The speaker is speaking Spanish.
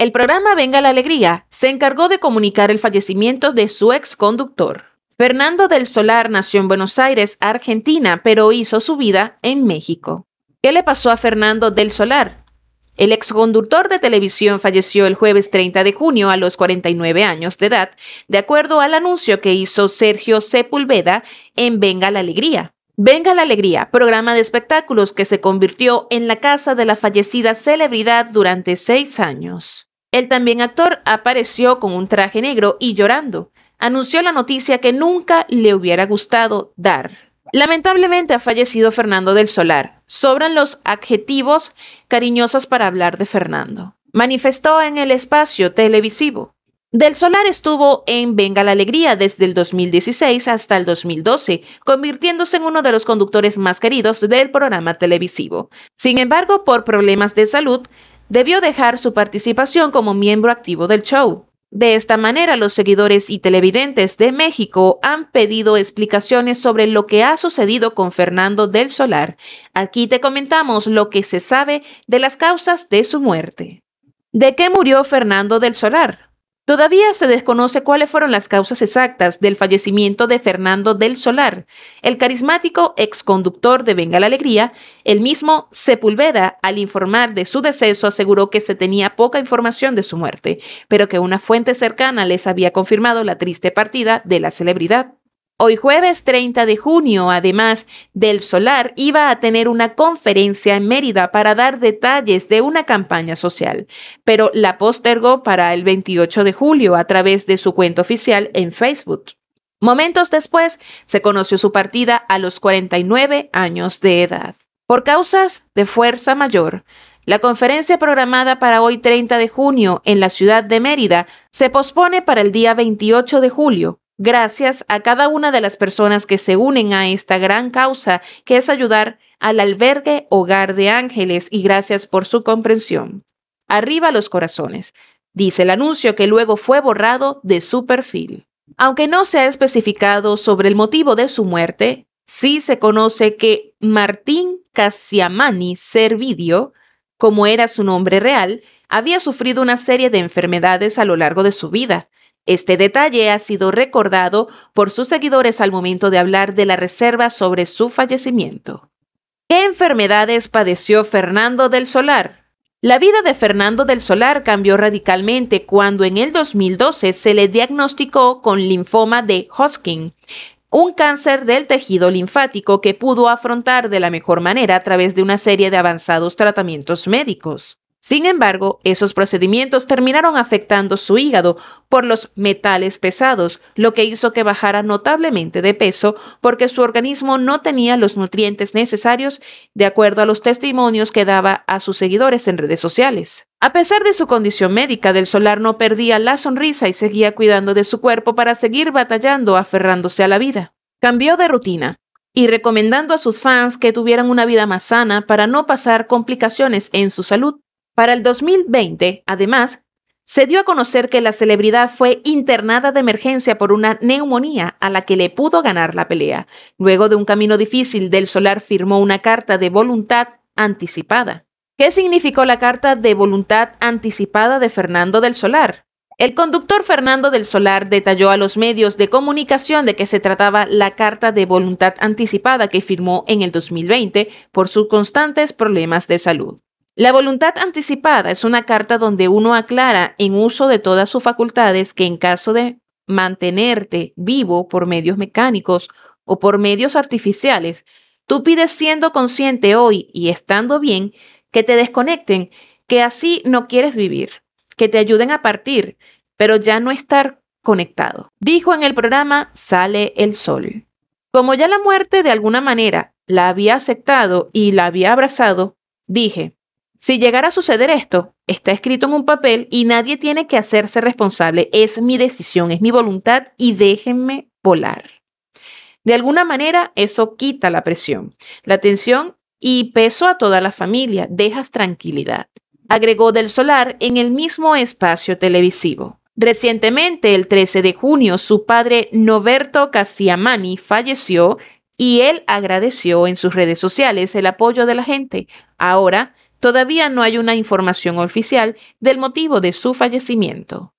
El programa Venga la Alegría se encargó de comunicar el fallecimiento de su ex conductor. Fernando del Solar nació en Buenos Aires, Argentina, pero hizo su vida en México. ¿Qué le pasó a Fernando del Solar? El ex conductor de televisión falleció el jueves 30 de junio a los 49 años de edad, de acuerdo al anuncio que hizo Sergio Sepúlveda en Venga la Alegría. Venga la Alegría, programa de espectáculos que se convirtió en la casa de la fallecida celebridad durante seis años. El también actor apareció con un traje negro y llorando. Anunció la noticia que nunca le hubiera gustado dar. Lamentablemente ha fallecido Fernando del Solar. Sobran los adjetivos cariñosos para hablar de Fernando. Manifestó en el espacio televisivo. Del Solar estuvo en Venga la Alegría desde el 2016 hasta el 2012, convirtiéndose en uno de los conductores más queridos del programa televisivo. Sin embargo, por problemas de salud, debió dejar su participación como miembro activo del show. De esta manera, los seguidores y televidentes de México han pedido explicaciones sobre lo que ha sucedido con Fernando del Solar. Aquí te comentamos lo que se sabe de las causas de su muerte. ¿De qué murió Fernando del Solar? Todavía se desconoce cuáles fueron las causas exactas del fallecimiento de Fernando del Solar, el carismático exconductor de Venga la Alegría. El mismo Sepulveda, al informar de su deceso, aseguró que se tenía poca información de su muerte, pero que una fuente cercana les había confirmado la triste partida de la celebridad. Hoy jueves 30 de junio, además del solar, iba a tener una conferencia en Mérida para dar detalles de una campaña social, pero la postergó para el 28 de julio a través de su cuenta oficial en Facebook. Momentos después, se conoció su partida a los 49 años de edad. Por causas de fuerza mayor, la conferencia programada para hoy 30 de junio en la ciudad de Mérida se pospone para el día 28 de julio, gracias a cada una de las personas que se unen a esta gran causa, que es ayudar al albergue Hogar de Ángeles, y gracias por su comprensión. Arriba los corazones, dice el anuncio que luego fue borrado de su perfil. Aunque no se ha especificado sobre el motivo de su muerte, sí se conoce que Martín Cassiamani Servidio, como era su nombre real, había sufrido una serie de enfermedades a lo largo de su vida. Este detalle ha sido recordado por sus seguidores al momento de hablar de la reserva sobre su fallecimiento. ¿Qué enfermedades padeció Fernando del Solar? La vida de Fernando del Solar cambió radicalmente cuando en el 2012 se le diagnosticó con linfoma de Hodgkin, un cáncer del tejido linfático que pudo afrontar de la mejor manera a través de una serie de avanzados tratamientos médicos. Sin embargo, esos procedimientos terminaron afectando su hígado por los metales pesados, lo que hizo que bajara notablemente de peso porque su organismo no tenía los nutrientes necesarios, de acuerdo a los testimonios que daba a sus seguidores en redes sociales. A pesar de su condición médica, Del Solar no perdía la sonrisa y seguía cuidando de su cuerpo para seguir batallando, aferrándose a la vida. Cambió de rutina, y recomendando a sus fans que tuvieran una vida más sana para no pasar complicaciones en su salud. Para el 2020, además, se dio a conocer que la celebridad fue internada de emergencia por una neumonía a la que le pudo ganar la pelea. Luego de un camino difícil, Del Solar firmó una carta de voluntad anticipada. ¿Qué significó la carta de voluntad anticipada de Fernando del Solar? El conductor Fernando del Solar detalló a los medios de comunicación de que se trataba la carta de voluntad anticipada que firmó en el 2020 por sus constantes problemas de salud. La voluntad anticipada es una carta donde uno aclara en uso de todas sus facultades que en caso de mantenerte vivo por medios mecánicos o por medios artificiales, tú pides siendo consciente hoy y estando bien que te desconecten, que así no quieres vivir, que te ayuden a partir, pero ya no estar conectado. Dijo en el programa Sale el Sol. Como ya la muerte de alguna manera la había aceptado y la había abrazado, dije, si llegara a suceder esto, está escrito en un papel y nadie tiene que hacerse responsable. Es mi decisión, es mi voluntad y déjenme volar. De alguna manera, eso quita la presión, la tensión y peso a toda la familia. Dejas tranquilidad. Agregó Del Solar en el mismo espacio televisivo. Recientemente, el 13 de junio, su padre Noberto Cassiamani falleció y él agradeció en sus redes sociales el apoyo de la gente. Ahora, Todavía no hay una información oficial del motivo de su fallecimiento.